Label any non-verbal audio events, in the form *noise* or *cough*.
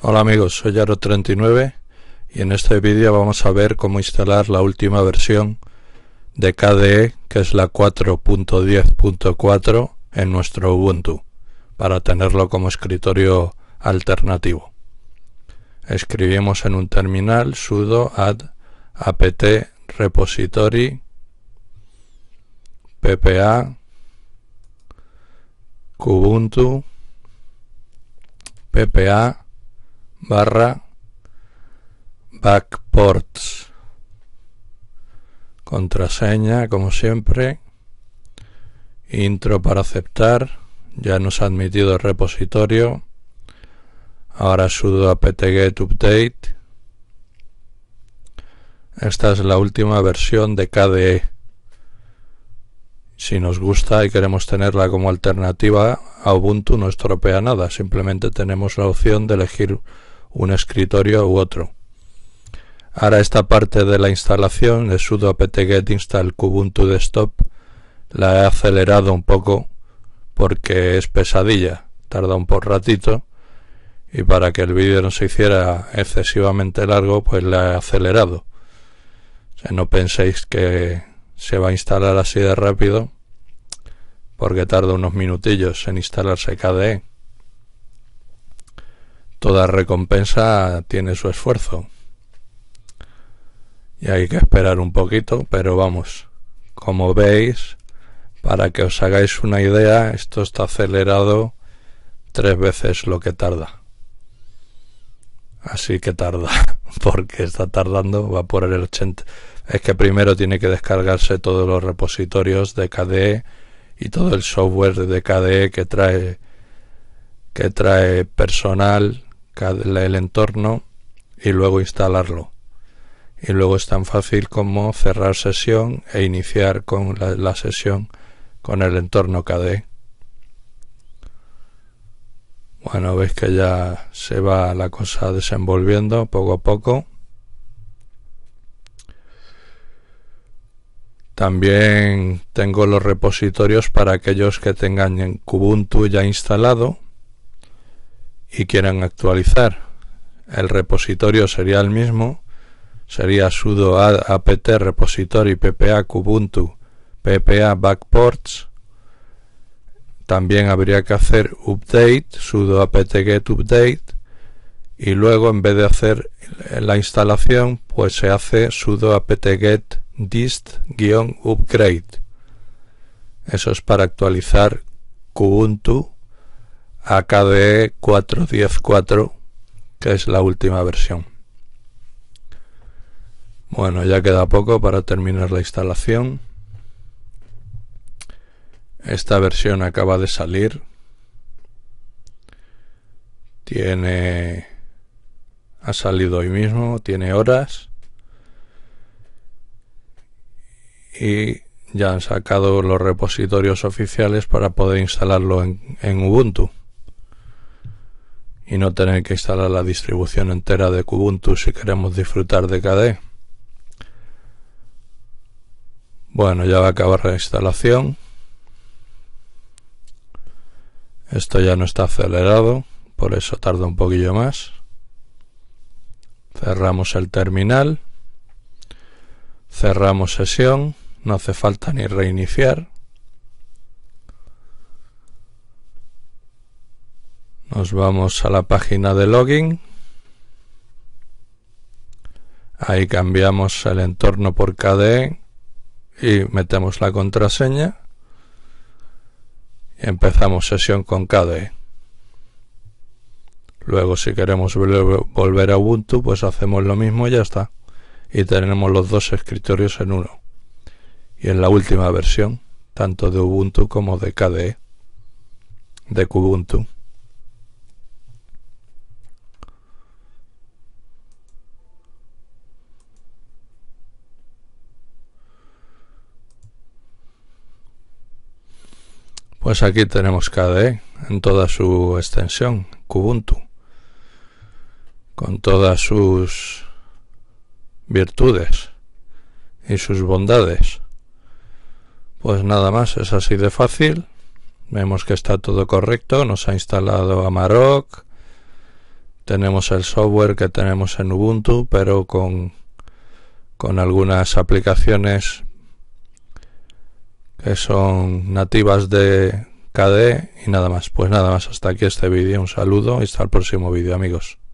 Hola amigos, soy Yaro39 y en este vídeo vamos a ver cómo instalar la última versión de KDE, que es la 4.10.4 en nuestro Ubuntu, para tenerlo como escritorio alternativo. Escribimos en un terminal sudo add apt repository ppa kubuntu ppa barra backports. Contraseña, como siempre. Intro para aceptar. Ya nos ha admitido el repositorio. Ahora sudo apt-get update. Esta es la última versión de KDE. Si nos gusta y queremos tenerla como alternativa a Ubuntu no estropea nada, simplemente tenemos la opción de elegir un escritorio u otro. Ahora esta parte de la instalación de sudo apt-get install kubuntu desktop la he acelerado un poco porque es pesadilla, tarda un por ratito y para que el vídeo no se hiciera excesivamente largo pues la he acelerado. no penséis que se va a instalar así de rápido porque tarda unos minutillos en instalarse KDE. Toda recompensa tiene su esfuerzo. Y hay que esperar un poquito, pero vamos, como veis, para que os hagáis una idea, esto está acelerado tres veces lo que tarda. Así que tarda, *laughs* porque está tardando, va por el 80. Es que primero tiene que descargarse todos los repositorios de KDE y todo el software de KDE que trae que trae personal el entorno y luego instalarlo y luego es tan fácil como cerrar sesión e iniciar con la, la sesión con el entorno KDE bueno veis que ya se va la cosa desenvolviendo poco a poco También tengo los repositorios para aquellos que tengan en Kubuntu ya instalado y quieran actualizar. El repositorio sería el mismo, sería sudo apt repository ppa kubuntu ppa backports. También habría que hacer update, sudo apt get update y luego en vez de hacer la instalación, pues se hace sudo apt get dist-upgrade. Eso es para actualizar Kubuntu a KDE 4.10.4, que es la última versión. Bueno, ya queda poco para terminar la instalación. Esta versión acaba de salir. Tiene ha salido hoy mismo, tiene horas. y ya han sacado los repositorios oficiales para poder instalarlo en, Ubuntu y no tener que instalar la distribución entera de Ubuntu si queremos disfrutar de KDE. Bueno, ya va a acabar la instalación. Esto ya no está acelerado, por eso tarda un poquillo más. Cerramos el terminal. Cerramos sesión no hace falta ni reiniciar. Nos vamos a la página de login. Ahí cambiamos el entorno por KDE y metemos la contraseña. Y empezamos sesión con KDE. Luego si queremos volver a Ubuntu, pues hacemos lo mismo y ya está. Y tenemos los dos escritorios en uno y en la última versión, tanto de Ubuntu como de KDE, de Kubuntu. Pues aquí tenemos KDE en toda su extensión, Kubuntu, con todas sus virtudes y sus bondades. Pues nada más, es así de fácil. Vemos que está todo correcto, nos ha instalado Amarok. Tenemos el software que tenemos en Ubuntu, pero con, algunas aplicaciones que son nativas de KDE y nada más. Pues nada más, hasta aquí este vídeo. Un saludo y hasta el próximo vídeo, amigos.